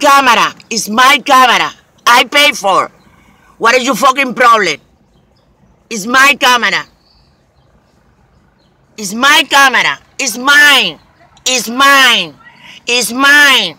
camera. is my camera. I pay for. What is your fucking problem? It's my camera. It's my camera. It's mine. It's mine. It's mine.